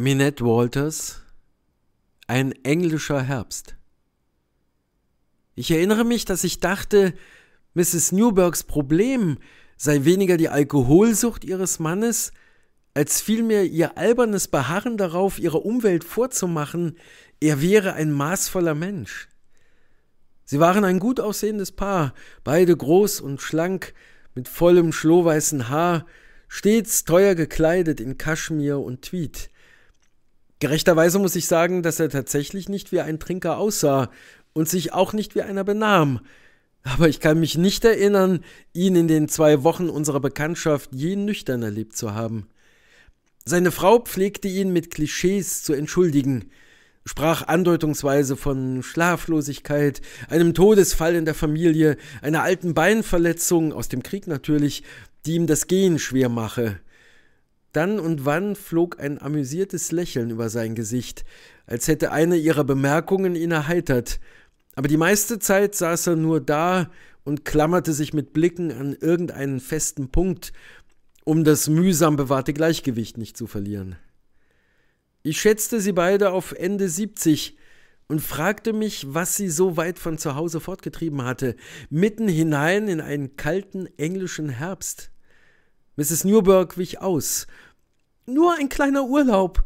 Minette Walters Ein englischer Herbst. Ich erinnere mich, dass ich dachte, Mrs. Newbergs Problem sei weniger die Alkoholsucht ihres Mannes, als vielmehr ihr albernes Beharren darauf, ihrer Umwelt vorzumachen, er wäre ein maßvoller Mensch. Sie waren ein gut aussehendes Paar, beide groß und schlank, mit vollem schlohweißen Haar, stets teuer gekleidet in Kaschmir und Tweed. Gerechterweise muss ich sagen, dass er tatsächlich nicht wie ein Trinker aussah und sich auch nicht wie einer benahm. Aber ich kann mich nicht erinnern, ihn in den zwei Wochen unserer Bekanntschaft je nüchtern erlebt zu haben. Seine Frau pflegte ihn mit Klischees zu entschuldigen, sprach andeutungsweise von Schlaflosigkeit, einem Todesfall in der Familie, einer alten Beinverletzung, aus dem Krieg natürlich, die ihm das Gehen schwer mache. Dann und wann flog ein amüsiertes Lächeln über sein Gesicht, als hätte eine ihrer Bemerkungen ihn erheitert. Aber die meiste Zeit saß er nur da und klammerte sich mit Blicken an irgendeinen festen Punkt, um das mühsam bewahrte Gleichgewicht nicht zu verlieren. Ich schätzte sie beide auf Ende 70 und fragte mich, was sie so weit von zu Hause fortgetrieben hatte, mitten hinein in einen kalten englischen Herbst. Mrs. Newberg wich aus. Nur ein kleiner Urlaub,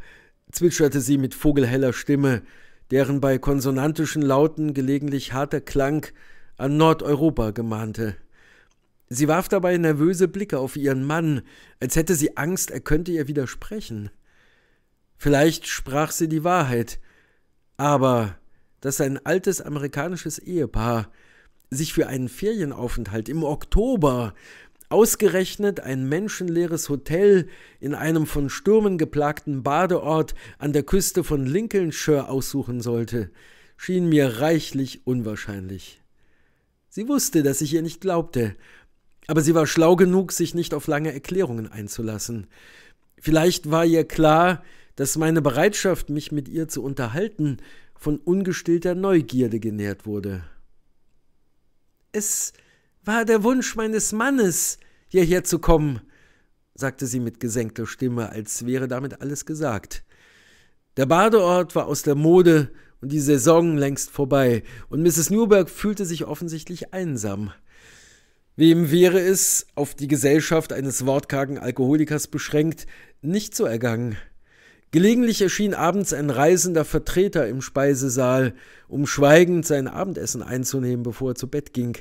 zwitscherte sie mit vogelheller Stimme, deren bei konsonantischen Lauten gelegentlich harter Klang an Nordeuropa gemahnte. Sie warf dabei nervöse Blicke auf ihren Mann, als hätte sie Angst, er könnte ihr widersprechen. Vielleicht sprach sie die Wahrheit, aber dass ein altes amerikanisches Ehepaar sich für einen Ferienaufenthalt im Oktober Ausgerechnet ein menschenleeres Hotel in einem von Stürmen geplagten Badeort an der Küste von Lincolnshire aussuchen sollte, schien mir reichlich unwahrscheinlich. Sie wusste, dass ich ihr nicht glaubte, aber sie war schlau genug, sich nicht auf lange Erklärungen einzulassen. Vielleicht war ihr klar, dass meine Bereitschaft, mich mit ihr zu unterhalten, von ungestillter Neugierde genährt wurde. Es war der Wunsch meines Mannes, hierher zu kommen, sagte sie mit gesenkter Stimme, als wäre damit alles gesagt. Der Badeort war aus der Mode und die Saison längst vorbei, und Mrs. Newberg fühlte sich offensichtlich einsam. Wem wäre es, auf die Gesellschaft eines wortkargen Alkoholikers beschränkt, nicht so ergangen? Gelegentlich erschien abends ein reisender Vertreter im Speisesaal, um schweigend sein Abendessen einzunehmen, bevor er zu Bett ging.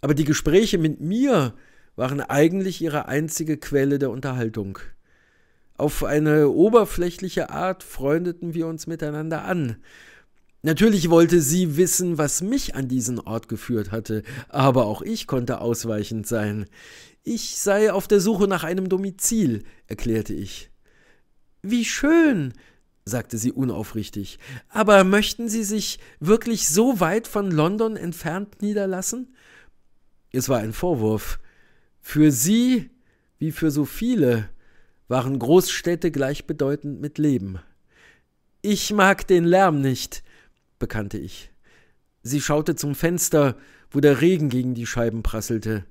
Aber die Gespräche mit mir waren eigentlich ihre einzige Quelle der Unterhaltung. Auf eine oberflächliche Art freundeten wir uns miteinander an. Natürlich wollte sie wissen, was mich an diesen Ort geführt hatte, aber auch ich konnte ausweichend sein. Ich sei auf der Suche nach einem Domizil, erklärte ich. Wie schön, sagte sie unaufrichtig, aber möchten Sie sich wirklich so weit von London entfernt niederlassen? Es war ein Vorwurf. Für sie, wie für so viele, waren Großstädte gleichbedeutend mit Leben. Ich mag den Lärm nicht, bekannte ich. Sie schaute zum Fenster, wo der Regen gegen die Scheiben prasselte.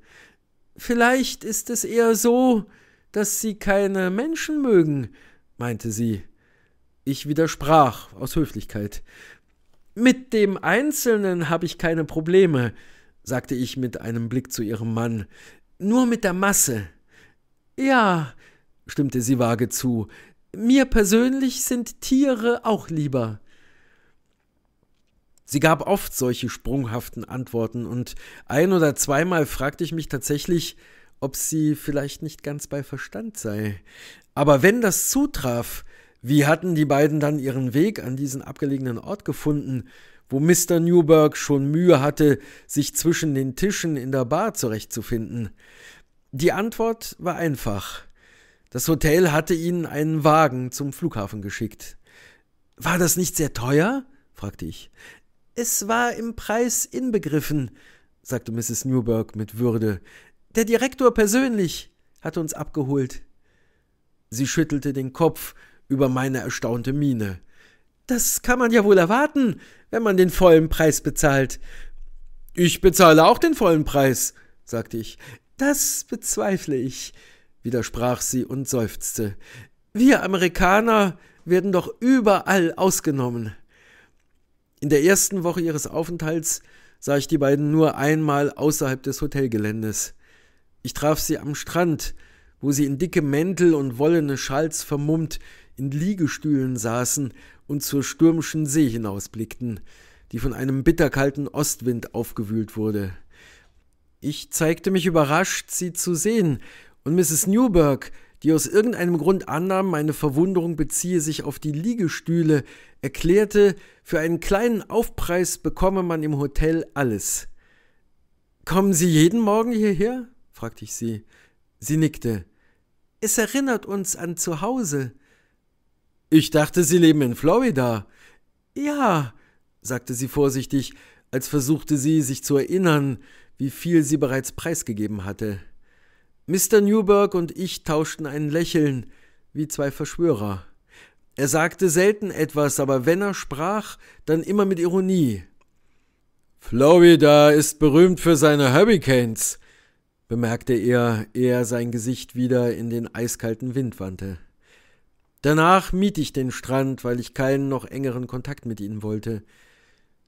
Vielleicht ist es eher so, dass Sie keine Menschen mögen, meinte sie. Ich widersprach aus Höflichkeit. Mit dem Einzelnen habe ich keine Probleme, sagte ich mit einem Blick zu ihrem Mann. Nur mit der Masse. Ja, stimmte sie vage zu. Mir persönlich sind Tiere auch lieber. Sie gab oft solche sprunghaften Antworten und ein oder zweimal fragte ich mich tatsächlich, ob sie vielleicht nicht ganz bei Verstand sei. Aber wenn das zutraf, wie hatten die beiden dann ihren Weg an diesen abgelegenen Ort gefunden? wo Mr. Newberg schon Mühe hatte, sich zwischen den Tischen in der Bar zurechtzufinden? Die Antwort war einfach. Das Hotel hatte ihnen einen Wagen zum Flughafen geschickt. War das nicht sehr teuer? fragte ich. Es war im Preis inbegriffen, sagte Mrs. Newberg mit Würde. Der Direktor persönlich hat uns abgeholt. Sie schüttelte den Kopf über meine erstaunte Miene. Das kann man ja wohl erwarten, wenn man den vollen Preis bezahlt. Ich bezahle auch den vollen Preis, sagte ich. Das bezweifle ich, widersprach sie und seufzte. Wir Amerikaner werden doch überall ausgenommen. In der ersten Woche ihres Aufenthalts sah ich die beiden nur einmal außerhalb des Hotelgeländes. Ich traf sie am Strand, wo sie in dicke Mäntel und wollene Schals vermummt in Liegestühlen saßen und zur stürmischen See hinausblickten, die von einem bitterkalten Ostwind aufgewühlt wurde. Ich zeigte mich überrascht, sie zu sehen, und Mrs. Newberg, die aus irgendeinem Grund annahm, meine Verwunderung beziehe sich auf die Liegestühle, erklärte, für einen kleinen Aufpreis bekomme man im Hotel alles. Kommen Sie jeden Morgen hierher? fragte ich sie. Sie nickte. Es erinnert uns an zu Hause. Ich dachte, Sie leben in Florida. Ja, sagte sie vorsichtig, als versuchte sie, sich zu erinnern, wie viel sie bereits preisgegeben hatte. Mr. Newberg und ich tauschten ein Lächeln, wie zwei Verschwörer. Er sagte selten etwas, aber wenn er sprach, dann immer mit Ironie. Florida ist berühmt für seine Hurricanes, bemerkte er, ehe er sein Gesicht wieder in den eiskalten Wind wandte. Danach mied ich den Strand, weil ich keinen noch engeren Kontakt mit ihnen wollte.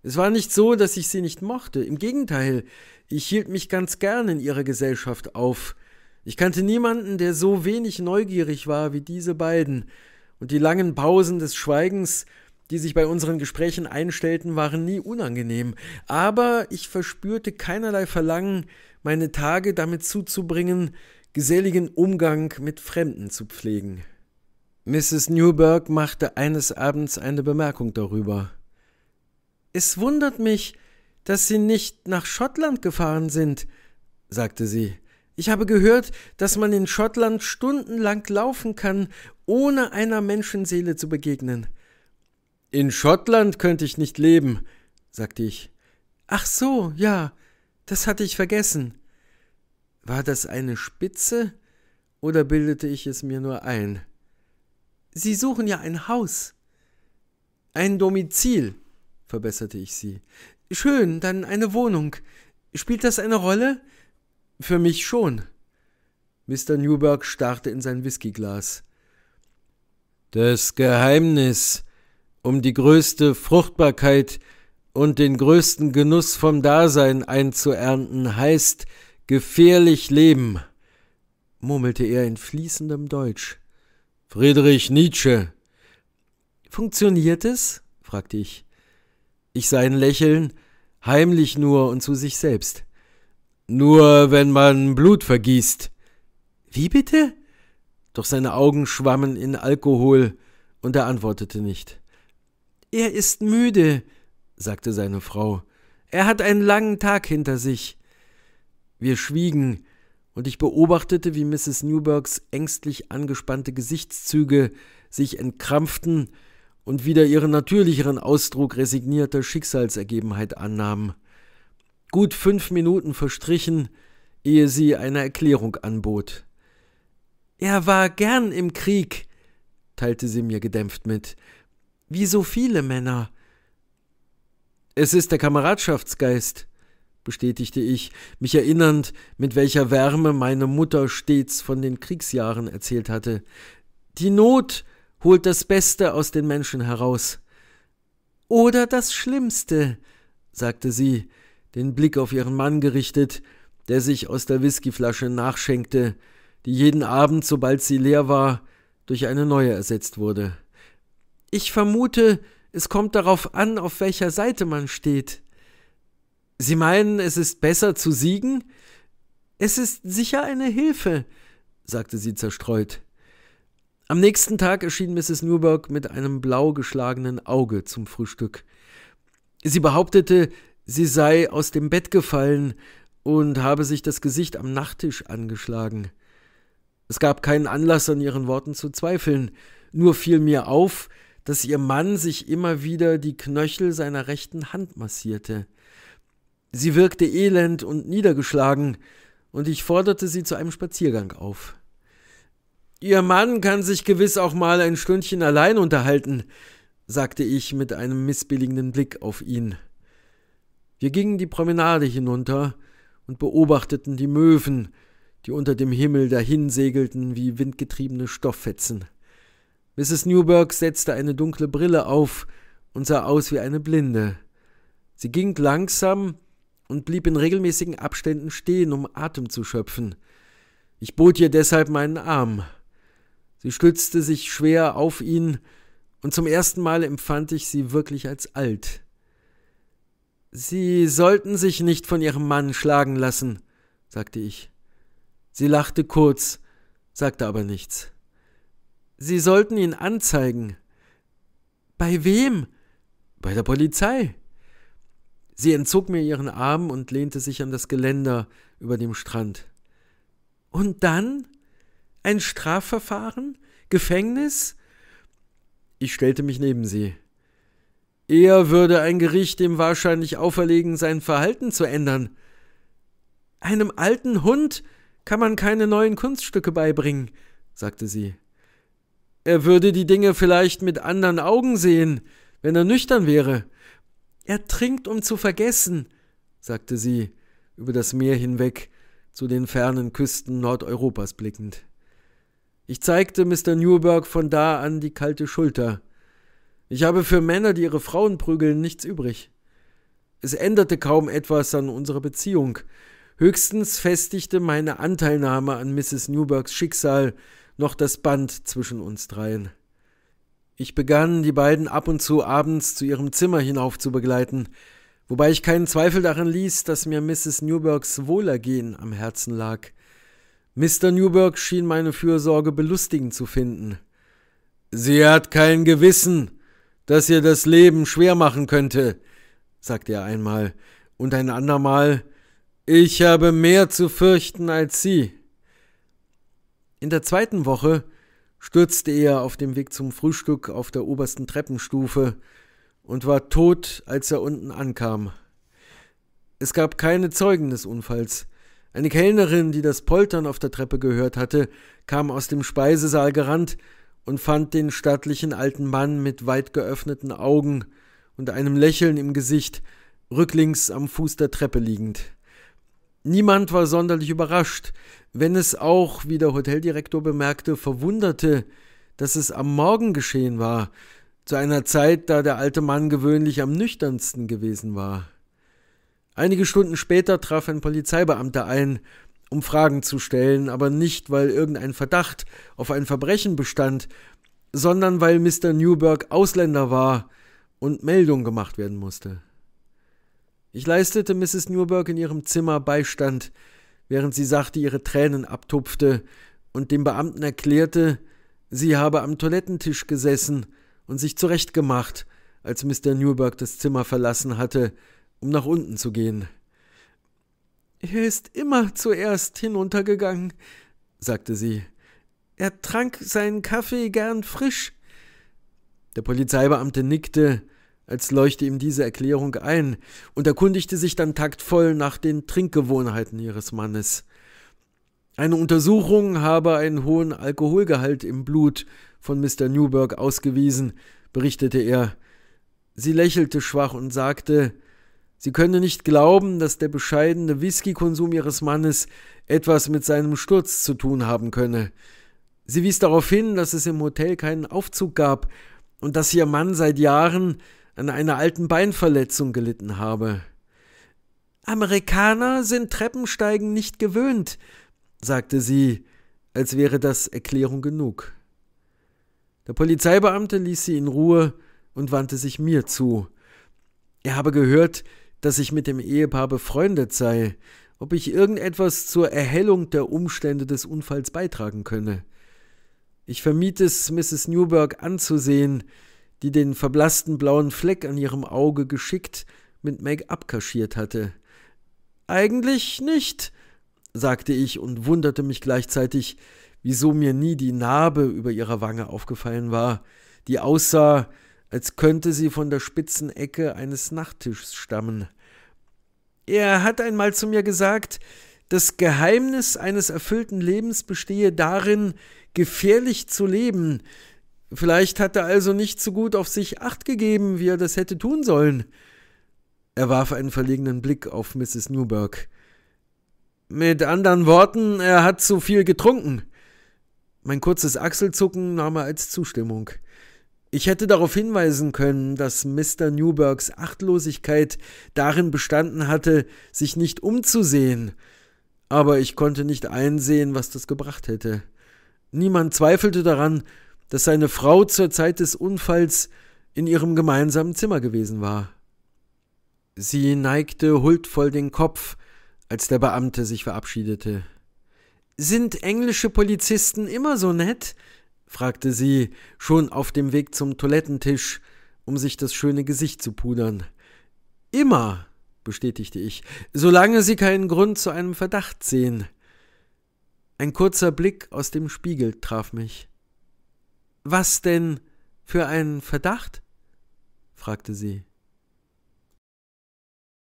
Es war nicht so, dass ich sie nicht mochte, im Gegenteil, ich hielt mich ganz gern in ihrer Gesellschaft auf. Ich kannte niemanden, der so wenig neugierig war wie diese beiden, und die langen Pausen des Schweigens, die sich bei unseren Gesprächen einstellten, waren nie unangenehm, aber ich verspürte keinerlei Verlangen, meine Tage damit zuzubringen, geselligen Umgang mit Fremden zu pflegen. Mrs. Newberg machte eines Abends eine Bemerkung darüber. Es wundert mich, dass Sie nicht nach Schottland gefahren sind, sagte sie. Ich habe gehört, dass man in Schottland stundenlang laufen kann, ohne einer Menschenseele zu begegnen. In Schottland könnte ich nicht leben, sagte ich. Ach so, ja, das hatte ich vergessen. War das eine Spitze oder bildete ich es mir nur ein? Sie suchen ja ein Haus. Ein Domizil, verbesserte ich sie. Schön, dann eine Wohnung. Spielt das eine Rolle? Für mich schon. Mr. Newberg starrte in sein Whiskyglas. Das Geheimnis, um die größte Fruchtbarkeit und den größten Genuss vom Dasein einzuernten, heißt gefährlich leben, murmelte er in fließendem Deutsch. Friedrich Nietzsche. Funktioniert es? fragte ich. Ich sah ein Lächeln, heimlich nur und zu sich selbst. Nur wenn man Blut vergießt. Wie bitte? Doch seine Augen schwammen in Alkohol, und er antwortete nicht. Er ist müde, sagte seine Frau. Er hat einen langen Tag hinter sich. Wir schwiegen, und ich beobachtete, wie Mrs. Newbergs ängstlich angespannte Gesichtszüge sich entkrampften und wieder ihren natürlicheren Ausdruck resignierter Schicksalsergebenheit annahmen. Gut fünf Minuten verstrichen, ehe sie eine Erklärung anbot. Er war gern im Krieg, teilte sie mir gedämpft mit, wie so viele Männer. Es ist der Kameradschaftsgeist, bestätigte ich, mich erinnernd, mit welcher Wärme meine Mutter stets von den Kriegsjahren erzählt hatte. Die Not holt das Beste aus den Menschen heraus. Oder das Schlimmste, sagte sie, den Blick auf ihren Mann gerichtet, der sich aus der Whiskyflasche nachschenkte, die jeden Abend, sobald sie leer war, durch eine neue ersetzt wurde. Ich vermute, es kommt darauf an, auf welcher Seite man steht. Sie meinen, es ist besser zu siegen? Es ist sicher eine Hilfe, sagte sie zerstreut. Am nächsten Tag erschien Mrs. Newberg mit einem blau geschlagenen Auge zum Frühstück. Sie behauptete, sie sei aus dem Bett gefallen und habe sich das Gesicht am Nachttisch angeschlagen. Es gab keinen Anlass, an ihren Worten zu zweifeln, nur fiel mir auf, dass ihr Mann sich immer wieder die Knöchel seiner rechten Hand massierte. Sie wirkte elend und niedergeschlagen, und ich forderte sie zu einem Spaziergang auf. Ihr Mann kann sich gewiss auch mal ein Stündchen allein unterhalten, sagte ich mit einem missbilligenden Blick auf ihn. Wir gingen die Promenade hinunter und beobachteten die Möwen, die unter dem Himmel dahinsegelten wie windgetriebene Stofffetzen. Mrs. Newberg setzte eine dunkle Brille auf und sah aus wie eine Blinde. Sie ging langsam, und blieb in regelmäßigen Abständen stehen, um Atem zu schöpfen. Ich bot ihr deshalb meinen Arm. Sie stützte sich schwer auf ihn, und zum ersten Mal empfand ich sie wirklich als alt. Sie sollten sich nicht von ihrem Mann schlagen lassen, sagte ich. Sie lachte kurz, sagte aber nichts. Sie sollten ihn anzeigen. Bei wem? Bei der Polizei. Sie entzog mir ihren Arm und lehnte sich an das Geländer über dem Strand. Und dann? Ein Strafverfahren? Gefängnis? Ich stellte mich neben sie. Er würde ein Gericht dem wahrscheinlich auferlegen, sein Verhalten zu ändern. Einem alten Hund kann man keine neuen Kunststücke beibringen, sagte sie. Er würde die Dinge vielleicht mit anderen Augen sehen, wenn er nüchtern wäre, er trinkt, um zu vergessen, sagte sie, über das Meer hinweg, zu den fernen Küsten Nordeuropas blickend. Ich zeigte Mr. Newberg von da an die kalte Schulter. Ich habe für Männer, die ihre Frauen prügeln, nichts übrig. Es änderte kaum etwas an unserer Beziehung. Höchstens festigte meine Anteilnahme an Mrs. Newbergs Schicksal noch das Band zwischen uns dreien. Ich begann, die beiden ab und zu abends zu ihrem Zimmer hinauf zu begleiten, wobei ich keinen Zweifel daran ließ, dass mir Mrs. Newbergs Wohlergehen am Herzen lag. Mr. Newberg schien meine Fürsorge belustigend zu finden. Sie hat kein Gewissen, das ihr das Leben schwer machen könnte, sagte er einmal, und ein andermal Ich habe mehr zu fürchten als sie. In der zweiten Woche stürzte er auf dem Weg zum Frühstück auf der obersten Treppenstufe und war tot, als er unten ankam. Es gab keine Zeugen des Unfalls. Eine Kellnerin, die das Poltern auf der Treppe gehört hatte, kam aus dem Speisesaal gerannt und fand den stattlichen alten Mann mit weit geöffneten Augen und einem Lächeln im Gesicht rücklings am Fuß der Treppe liegend. Niemand war sonderlich überrascht, wenn es auch, wie der Hoteldirektor bemerkte, verwunderte, dass es am Morgen geschehen war, zu einer Zeit, da der alte Mann gewöhnlich am nüchternsten gewesen war. Einige Stunden später traf ein Polizeibeamter ein, um Fragen zu stellen, aber nicht, weil irgendein Verdacht auf ein Verbrechen bestand, sondern weil Mr. Newberg Ausländer war und Meldung gemacht werden musste. Ich leistete Mrs. Newburgh in ihrem Zimmer Beistand, während sie sachte ihre Tränen abtupfte und dem Beamten erklärte, sie habe am Toilettentisch gesessen und sich zurechtgemacht, als Mr. Newburgh das Zimmer verlassen hatte, um nach unten zu gehen. Er ist immer zuerst hinuntergegangen, sagte sie. Er trank seinen Kaffee gern frisch. Der Polizeibeamte nickte, als leuchte ihm diese Erklärung ein und erkundigte sich dann taktvoll nach den Trinkgewohnheiten ihres Mannes. Eine Untersuchung habe einen hohen Alkoholgehalt im Blut von Mr. Newberg ausgewiesen, berichtete er. Sie lächelte schwach und sagte, sie könne nicht glauben, dass der bescheidene Whiskykonsum ihres Mannes etwas mit seinem Sturz zu tun haben könne. Sie wies darauf hin, dass es im Hotel keinen Aufzug gab und dass ihr Mann seit Jahren an einer alten Beinverletzung gelitten habe. Amerikaner sind Treppensteigen nicht gewöhnt, sagte sie, als wäre das Erklärung genug. Der Polizeibeamte ließ sie in Ruhe und wandte sich mir zu. Er habe gehört, dass ich mit dem Ehepaar befreundet sei, ob ich irgendetwas zur Erhellung der Umstände des Unfalls beitragen könne. Ich vermied es, Mrs. Newberg anzusehen, die den verblassten blauen Fleck an ihrem Auge geschickt mit Make-up kaschiert hatte. Eigentlich nicht, sagte ich und wunderte mich gleichzeitig, wieso mir nie die Narbe über ihrer Wange aufgefallen war, die aussah, als könnte sie von der spitzen Ecke eines Nachttischs stammen. Er hat einmal zu mir gesagt, das Geheimnis eines erfüllten Lebens bestehe darin, gefährlich zu leben, Vielleicht hat er also nicht so gut auf sich acht gegeben, wie er das hätte tun sollen. Er warf einen verlegenen Blick auf Mrs. Newberg. Mit anderen Worten, er hat zu viel getrunken. Mein kurzes Achselzucken nahm er als Zustimmung. Ich hätte darauf hinweisen können, dass Mr. Newbergs Achtlosigkeit darin bestanden hatte, sich nicht umzusehen, aber ich konnte nicht einsehen, was das gebracht hätte. Niemand zweifelte daran, dass seine Frau zur Zeit des Unfalls in ihrem gemeinsamen Zimmer gewesen war. Sie neigte huldvoll den Kopf, als der Beamte sich verabschiedete. Sind englische Polizisten immer so nett? fragte sie, schon auf dem Weg zum Toilettentisch, um sich das schöne Gesicht zu pudern. Immer, bestätigte ich, solange sie keinen Grund zu einem Verdacht sehen. Ein kurzer Blick aus dem Spiegel traf mich. Was denn für ein Verdacht? fragte sie.